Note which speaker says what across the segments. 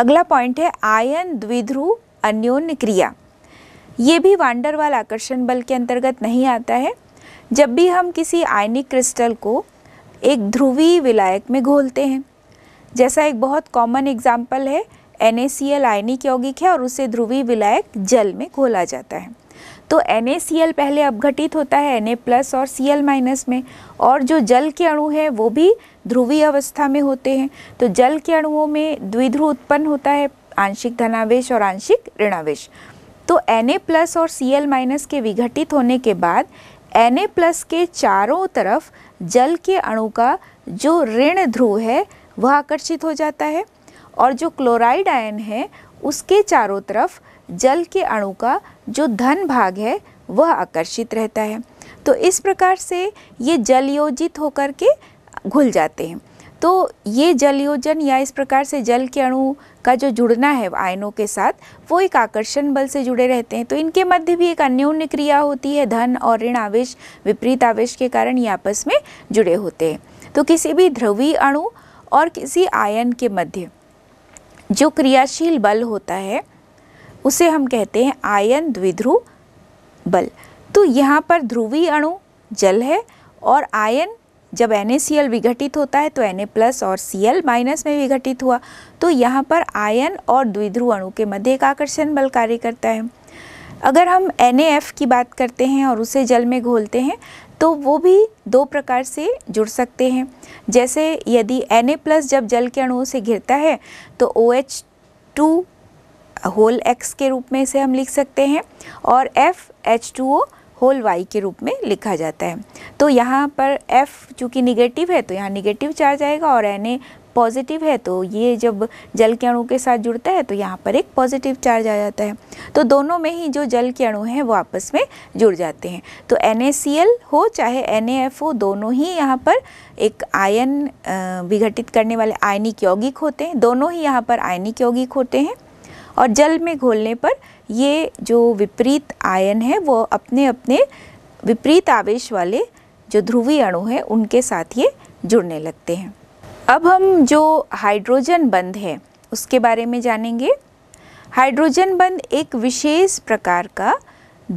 Speaker 1: अगला पॉइंट है आयन द्विध्रुव अन्योन्य क्रिया ये भी वांडरवाल आकर्षण बल के अंतर्गत नहीं आता है जब भी हम किसी आयनिक क्रिस्टल को एक ध्रुवीय विलायक में घोलते हैं जैसा एक बहुत कॉमन एग्जाम्पल है एन आयनिक यौगिक है और उसे ध्रुवीय विलायक जल में घोला जाता है तो NaCl पहले अपघटित होता है Na प्लस और Cl माइनस में और जो जल के अणु हैं वो भी ध्रुवीय अवस्था में होते हैं तो जल के अणुओं में द्विध्रुव उत्पन्न होता है आंशिक धनावेश और आंशिक ऋणावेश तो Na प्लस और Cl माइनस के विघटित होने के बाद Na प्लस के चारों तरफ जल के अणु का जो ऋण ध्रुव है वह आकर्षित हो जाता है और जो क्लोराइड आयन है उसके चारों तरफ जल के अणु का जो धन भाग है वह आकर्षित रहता है तो इस प्रकार से ये जलयोजित होकर के घुल जाते हैं तो ये जलयोजन या इस प्रकार से जल के अणु का जो जुड़ना है आयनों के साथ वो एक आकर्षण बल से जुड़े रहते हैं तो इनके मध्य भी एक अन्योन्य क्रिया होती है धन और ऋण आवेश विपरीत आवेश के कारण ये आपस में जुड़े होते हैं तो किसी भी ध्रुवीय अणु और किसी आयन के मध्य जो क्रियाशील बल होता है उसे हम कहते हैं आयन द्विध्रुव बल तो यहाँ पर ध्रुवी अणु जल है और आयन जब एन विघटित होता है तो एन प्लस और सी माइनस में विघटित हुआ तो यहाँ पर आयन और द्विध्रुव अणु के मध्य एक आकर्षण बल कार्य करता है अगर हम एन की बात करते हैं और उसे जल में घोलते हैं तो वो भी दो प्रकार से जुड़ सकते हैं जैसे यदि एन प्लस जब जल के अणुओं से घिरता है तो O OH two whole X के रूप में इसे हम लिख सकते हैं और F H two O whole Y के रूप में लिखा जाता है तो यहाँ पर एफ़ चूँकि निगेटिव है तो यहाँ निगेटिव चार्ज आएगा और एन पॉजिटिव है तो ये जब जल के अणु के साथ जुड़ता है तो यहाँ पर एक पॉजिटिव चार्ज आ जाता है तो दोनों में ही जो जल के अणु हैं वो आपस में जुड़ जाते हैं तो एन हो चाहे एन हो दोनों ही यहाँ पर एक आयन विघटित करने वाले आयनिक यौगिक होते हैं दोनों ही यहाँ पर आयनिक यौगिक होते हैं और जल में घोलने पर ये जो विपरीत आयन है वो अपने अपने विपरीत आवेश वाले जो ध्रुवीय अणु हैं उनके साथ ये जुड़ने लगते हैं अब हम जो हाइड्रोजन बंद है उसके बारे में जानेंगे हाइड्रोजन बंद एक विशेष प्रकार का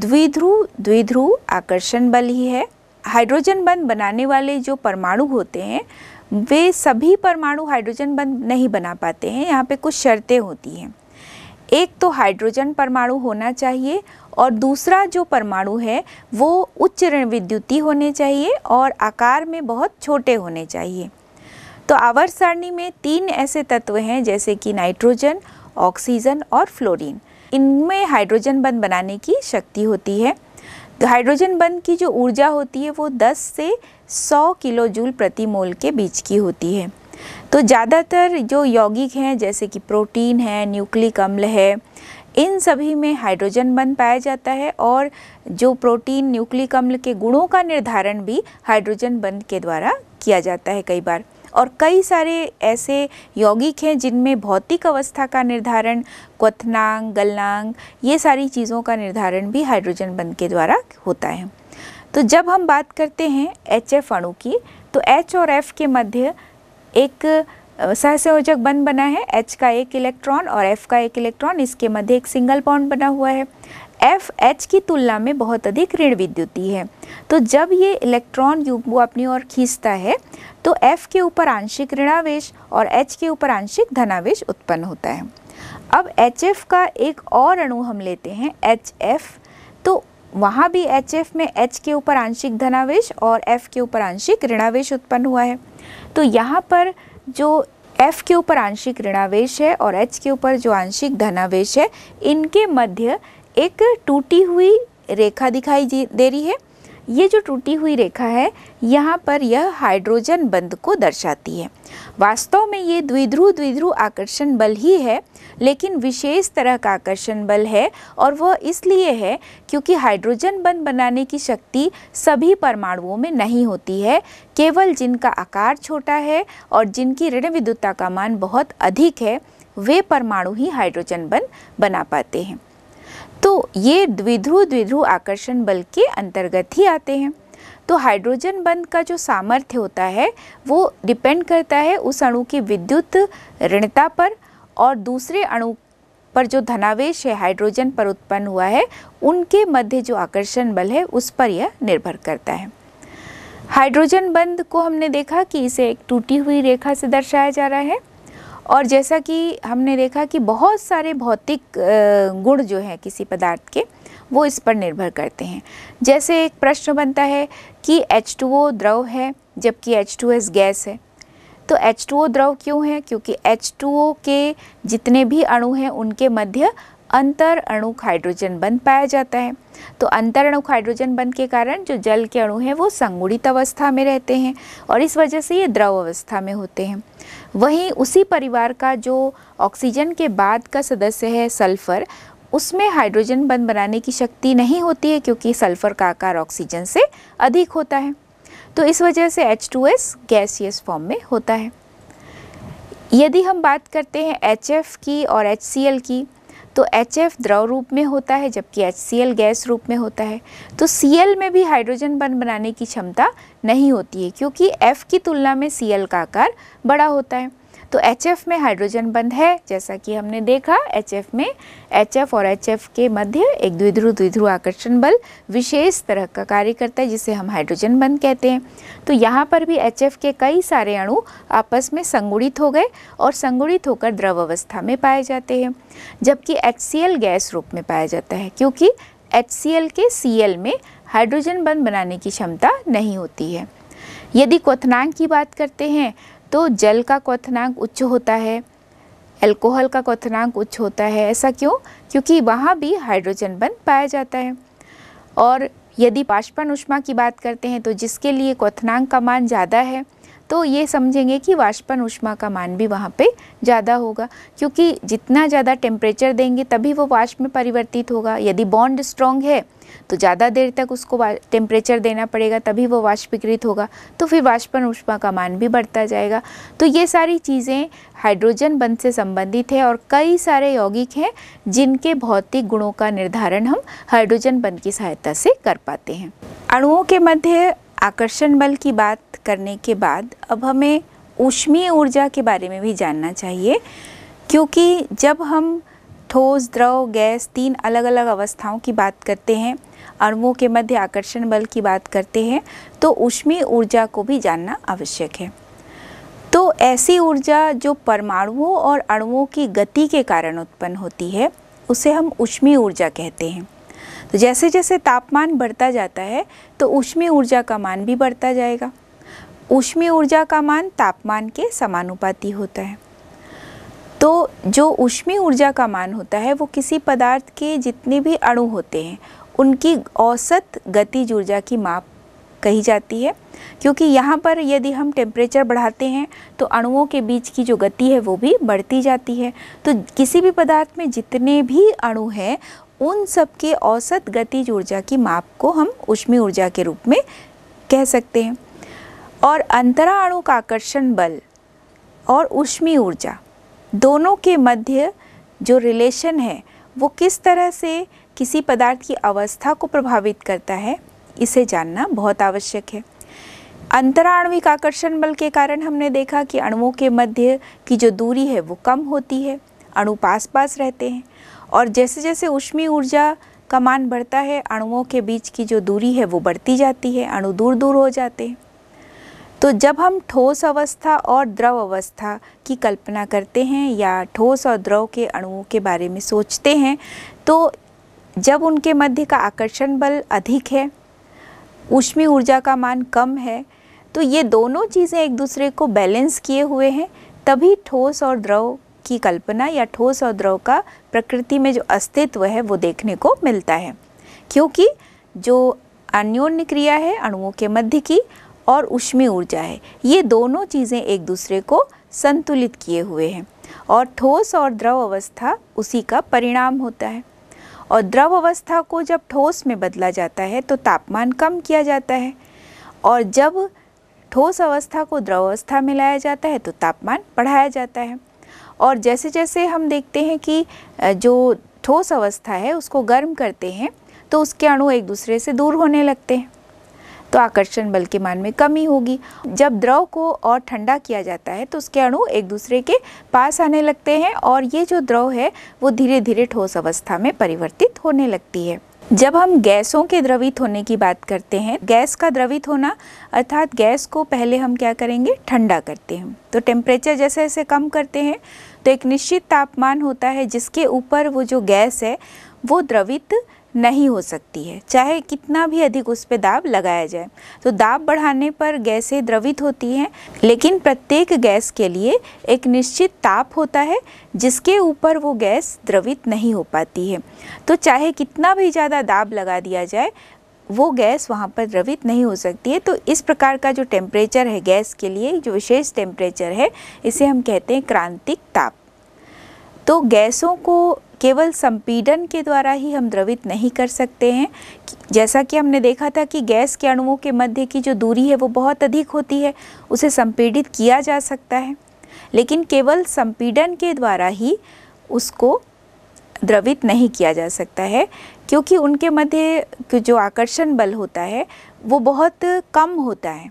Speaker 1: द्विध्रुव द्विध्रुव आकर्षण बल ही है हाइड्रोजन बंद बनाने वाले जो परमाणु होते हैं वे सभी परमाणु हाइड्रोजन बंद नहीं बना पाते हैं यहाँ पे कुछ शर्तें होती हैं एक तो हाइड्रोजन परमाणु होना चाहिए और दूसरा जो परमाणु है वो उच्च ऋण विद्युती होने चाहिए और आकार में बहुत छोटे होने चाहिए तो आवर्त सारणी में तीन ऐसे तत्व हैं जैसे कि नाइट्रोजन ऑक्सीजन और फ्लोरीन इनमें हाइड्रोजन बंद बनाने की शक्ति होती है तो हाइड्रोजन बंद की जो ऊर्जा होती है वो 10 से 100 किलो जूल प्रति मोल के बीच की होती है तो ज़्यादातर जो यौगिक हैं जैसे कि प्रोटीन है न्यूक्लिक अम्ल है इन सभी में हाइड्रोजन बंद पाया जाता है और जो प्रोटीन न्यूक्लिक अम्ल के गुणों का निर्धारण भी हाइड्रोजन बंद के द्वारा किया जाता है कई बार और कई सारे ऐसे यौगिक हैं जिनमें भौतिक अवस्था का निर्धारण क्वनांग गलनांग ये सारी चीज़ों का निर्धारण भी हाइड्रोजन बंद के द्वारा होता है तो जब हम बात करते हैं एच एफ अणु की तो एच और एफ के मध्य एक सहसंयोजक बंद बना है एच का एक इलेक्ट्रॉन और एफ का एक इलेक्ट्रॉन इसके मध्य एक सिंगल बॉन्ड बना हुआ है एफ एच की तुलना में बहुत अधिक ऋण विद्युती है तो जब ये इलेक्ट्रॉन युग्म अपनी ओर खींचता है तो F के ऊपर आंशिक ऋणावेश और H के ऊपर आंशिक धनावेश उत्पन्न होता है अब HF का एक और अणु हम लेते हैं HF तो वहाँ भी HF में H के ऊपर आंशिक धनावेश और F के ऊपर आंशिक ऋणावेश उत्पन्न हुआ है तो यहाँ पर जो F के ऊपर आंशिक ऋणावेश है और H के ऊपर जो आंशिक धनावेश है इनके मध्य एक टूटी हुई रेखा दिखाई दे रही है ये जो टूटी हुई रेखा है यहाँ पर यह हाइड्रोजन बंध को दर्शाती है वास्तव में ये द्विध्रुव द्विध्रुव आकर्षण बल ही है लेकिन विशेष तरह का आकर्षण बल है और वह इसलिए है क्योंकि हाइड्रोजन बंध बनाने की शक्ति सभी परमाणुओं में नहीं होती है केवल जिनका आकार छोटा है और जिनकी ऋण विद्युता का मान बहुत अधिक है वे परमाणु ही हाइड्रोजन बंध बना पाते हैं तो ये द्विध्रुव द्विध्रुव आकर्षण बल के अंतर्गत ही आते हैं तो हाइड्रोजन बंद का जो सामर्थ्य होता है वो डिपेंड करता है उस अणु की विद्युत ऋणता पर और दूसरे अणु पर जो धनावेश है हाइड्रोजन पर उत्पन्न हुआ है उनके मध्य जो आकर्षण बल है उस पर यह निर्भर करता है हाइड्रोजन बंद को हमने देखा कि इसे एक टूटी हुई रेखा से दर्शाया जा रहा है और जैसा कि हमने देखा कि बहुत सारे भौतिक गुण जो हैं किसी पदार्थ के वो इस पर निर्भर करते हैं जैसे एक प्रश्न बनता है कि H2O द्रव है जबकि H2S गैस है तो H2O द्रव क्यों है क्योंकि H2O के जितने भी अणु हैं उनके मध्य अंतर अणुक हाइड्रोजन बंद पाया जाता है तो अंतर अणुक हाइड्रोजन बंद के कारण जो जल के अणु हैं वो संगुणित अवस्था में रहते हैं और इस वजह से ये द्रव अवस्था में होते हैं वहीं उसी परिवार का जो ऑक्सीजन के बाद का सदस्य है सल्फर उसमें हाइड्रोजन बंद बनाने की शक्ति नहीं होती है क्योंकि सल्फर का आकार ऑक्सीजन से अधिक होता है तो इस वजह से H2S गैसियस फॉर्म में होता है यदि हम बात करते हैं HF की और HCl की तो एच एफ द्रव रूप में होता है जबकि एच सी एल गैस रूप में होता है तो सी एल में भी हाइड्रोजन बन बनाने की क्षमता नहीं होती है क्योंकि एफ़ की तुलना में सी एल का आकार बड़ा होता है तो एच में हाइड्रोजन बंद है जैसा कि हमने देखा एच में एच और एच के मध्य एक द्विध्रु द्विध्रु आकर्षण बल विशेष तरह का कार्य करता है जिसे हम हाइड्रोजन बंद कहते हैं तो यहाँ पर भी एच के कई सारे अणु आपस में संगुणित हो गए और संगुणित होकर द्रव अवस्था में पाए जाते हैं जबकि एच गैस रूप में पाया जाता है क्योंकि एच के सी में हाइड्रोजन बंद बनाने की क्षमता नहीं होती है यदि क्वथनांक की बात करते हैं तो जल का क्वथनांक उच्च होता है अल्कोहल का क्वथनांक उच्च होता है ऐसा क्यों क्योंकि वहाँ भी हाइड्रोजन बंद पाया जाता है और यदि पाश्पन उष्मा की बात करते हैं तो जिसके लिए क्वथनांक का मान ज़्यादा है तो ये समझेंगे कि वाष्पन ऊष्मा का मान भी वहाँ पे ज़्यादा होगा क्योंकि जितना ज़्यादा टेम्परेचर देंगे तभी वो वाष्प में परिवर्तित होगा यदि बॉन्ड स्ट्रॉन्ग है तो ज़्यादा देर तक उसको टेम्परेचर देना पड़ेगा तभी वो वाष्पीकृत होगा तो फिर वाष्पन ऊष्मा का मान भी बढ़ता जाएगा तो ये सारी चीज़ें हाइड्रोजन बंध से संबंधित है और कई सारे यौगिक हैं जिनके भौतिक गुणों का निर्धारण हम हाइड्रोजन बंध की सहायता से कर पाते हैं अणुओं के मध्य आकर्षण बल की बात करने के बाद अब हमें ऊष्मीय ऊर्जा के बारे में भी जानना चाहिए क्योंकि जब हम ठोस द्रव गैस तीन अलग अलग अवस्थाओं की बात करते हैं अणुओं के मध्य आकर्षण बल की बात करते हैं तो ऊष्मीय ऊर्जा को भी जानना आवश्यक है तो ऐसी ऊर्जा जो परमाणुओं और अणुओं की गति के कारण उत्पन्न होती है उसे हम ऊष्मीय ऊर्जा कहते हैं तो जैसे जैसे तापमान बढ़ता जाता है तो ऊष्मीय ऊर्जा का मान भी बढ़ता जाएगा ऊष्मीय ऊर्जा का मान तापमान के समानुपाती होता है तो जो ऊष्मीय ऊर्जा का मान होता है वो किसी पदार्थ के जितने भी अणु होते हैं उनकी औसत गतिज ऊर्जा की माप कही जाती है क्योंकि यहाँ पर यदि हम टेम्परेचर बढ़ाते हैं तो अणुओं के बीच की जो गति है वो भी बढ़ती जाती है तो किसी भी पदार्थ में जितने भी अणु हैं उन सब के औसत गतिज ऊर्जा की माप को हम उष्मी ऊर्जा के रूप में कह सकते हैं और अंतराणु का आकर्षण बल और उष्मी ऊर्जा दोनों के मध्य जो रिलेशन है वो किस तरह से किसी पदार्थ की अवस्था को प्रभावित करता है इसे जानना बहुत आवश्यक है अंतराणविक आकर्षण बल के कारण हमने देखा कि अणुओं के मध्य की जो दूरी है वो कम होती है अणु पास पास रहते हैं और जैसे जैसे उष्मी ऊर्जा का मान बढ़ता है अणुओं के बीच की जो दूरी है वो बढ़ती जाती है अणु दूर दूर हो जाते हैं तो जब हम ठोस अवस्था और द्रव अवस्था की कल्पना करते हैं या ठोस और द्रव के अणुओं के बारे में सोचते हैं तो जब उनके मध्य का आकर्षण बल अधिक है उष्मी ऊर्जा का मान कम है तो ये दोनों चीज़ें एक दूसरे को बैलेंस किए हुए हैं तभी ठोस और द्रव की कल्पना या ठोस और द्रव का प्रकृति में जो अस्तित्व है वो देखने को मिलता है क्योंकि जो अन्योन्य क्रिया है अणुओं के मध्य की और उष्मी ऊर्जा है ये दोनों चीज़ें एक दूसरे को संतुलित किए हुए हैं और ठोस और द्रव अवस्था उसी का परिणाम होता है और द्रव अवस्था को जब ठोस में बदला जाता है तो तापमान कम किया जाता है और जब ठोस अवस्था को द्रव अवस्था में लाया जाता है तो तापमान बढ़ाया जाता है और जैसे जैसे हम देखते हैं कि जो ठोस अवस्था है उसको गर्म करते हैं तो उसके अणु एक दूसरे से दूर होने लगते हैं तो आकर्षण बल के मान में कमी होगी जब द्रव को और ठंडा किया जाता है तो उसके अणु एक दूसरे के पास आने लगते हैं और ये जो द्रव है वो धीरे धीरे ठोस अवस्था में परिवर्तित होने लगती है जब हम गैसों के द्रवित होने की बात करते हैं गैस का द्रवित होना अर्थात गैस को पहले हम क्या करेंगे ठंडा करते हैं तो टेम्परेचर जैसे जैसे कम करते हैं तो एक निश्चित तापमान होता है जिसके ऊपर वो जो गैस है वो द्रवित नहीं हो सकती है चाहे कितना भी अधिक उस पर दाब लगाया जाए तो दाब बढ़ाने पर गैसें द्रवित होती हैं लेकिन प्रत्येक गैस के लिए एक निश्चित ताप होता है जिसके ऊपर वो गैस द्रवित नहीं हो पाती है तो चाहे कितना भी ज़्यादा दाब लगा दिया जाए वो गैस वहाँ पर द्रवित नहीं हो सकती है तो इस प्रकार का जो टेम्परेचर है गैस के लिए जो विशेष टेम्परेचर है इसे हम कहते हैं क्रांतिक ताप तो गैसों को केवल संपीडन के द्वारा ही हम द्रवित नहीं कर सकते हैं जैसा कि हमने देखा था कि गैस के अणुओं के मध्य की जो दूरी है वो बहुत अधिक होती है उसे संपीडित किया जा सकता है लेकिन केवल संपीडन के द्वारा ही उसको द्रवित नहीं किया जा सकता है क्योंकि उनके मध्य जो आकर्षण बल होता है वो बहुत कम होता है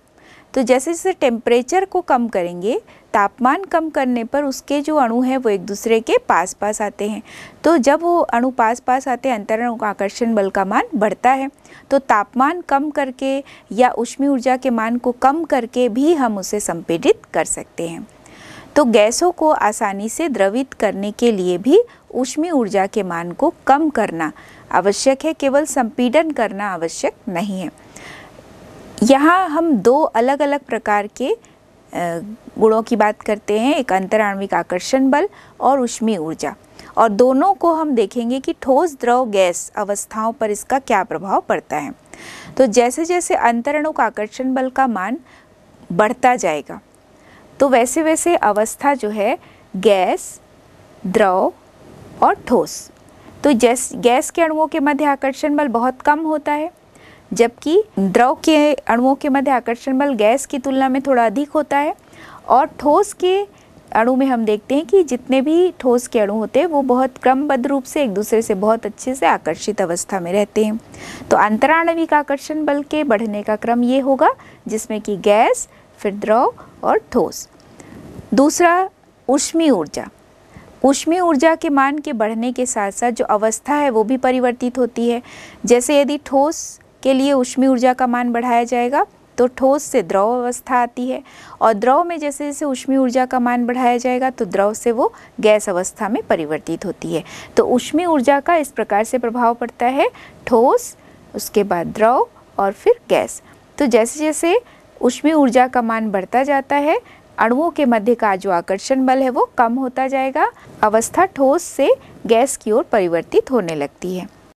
Speaker 1: तो जैसे जैसे टेम्परेचर को कम करेंगे तापमान कम करने पर उसके जो अणु हैं वो एक दूसरे के पास पास आते हैं तो जब वो अणु पास पास आते हैं अंतरण आकर्षण बल का मान बढ़ता है तो तापमान कम करके या उष्मी ऊर्जा के मान को कम करके भी हम उसे संपीड़ित कर सकते हैं तो गैसों को आसानी से द्रवित करने के लिए भी उष्मी ऊर्जा के मान को कम करना आवश्यक है केवल संपीडन करना आवश्यक नहीं है यहाँ हम दो अलग अलग प्रकार के गुणों की बात करते हैं एक अंतराण्विक आकर्षण बल और उष्मीय ऊर्जा और दोनों को हम देखेंगे कि ठोस द्रव गैस अवस्थाओं पर इसका क्या प्रभाव पड़ता है तो जैसे जैसे का आकर्षण बल का मान बढ़ता जाएगा तो वैसे वैसे अवस्था जो है गैस द्रव और ठोस तो जैस गैस के अणुओं के मध्य आकर्षण बल बहुत कम होता है जबकि द्रव के अणुओं के मध्य आकर्षण बल गैस की तुलना में थोड़ा अधिक होता है और ठोस के अणु में हम देखते हैं कि जितने भी ठोस के अणु होते हैं वो बहुत क्रमबद्ध रूप से एक दूसरे से बहुत अच्छे से आकर्षित अवस्था में रहते हैं तो अंतराणविक आकर्षण बल के बढ़ने का क्रम ये होगा जिसमें कि गैस फिर द्रव और ठोस दूसरा उष्मी ऊर्जा उष्मी ऊर्जा के मान के बढ़ने के साथ साथ जो अवस्था है वो भी परिवर्तित होती है जैसे यदि ठोस के लिए उष्मी ऊर्जा का मान बढ़ाया जाएगा तो ठोस से द्रव अवस्था आती है और द्रव में जैसे जैसे उष्मी ऊर्जा का मान बढ़ाया जाएगा तो द्रव से वो गैस अवस्था में परिवर्तित होती है तो उष्मी ऊर्जा का इस प्रकार से प्रभाव पड़ता है ठोस उसके बाद द्रव और फिर गैस तो जैसे जैसे उष्मी ऊर्जा का मान बढ़ता जाता है अणुओं के मध्य का जो आकर्षण बल है वो कम होता जाएगा अवस्था ठोस से गैस की ओर परिवर्तित होने लगती है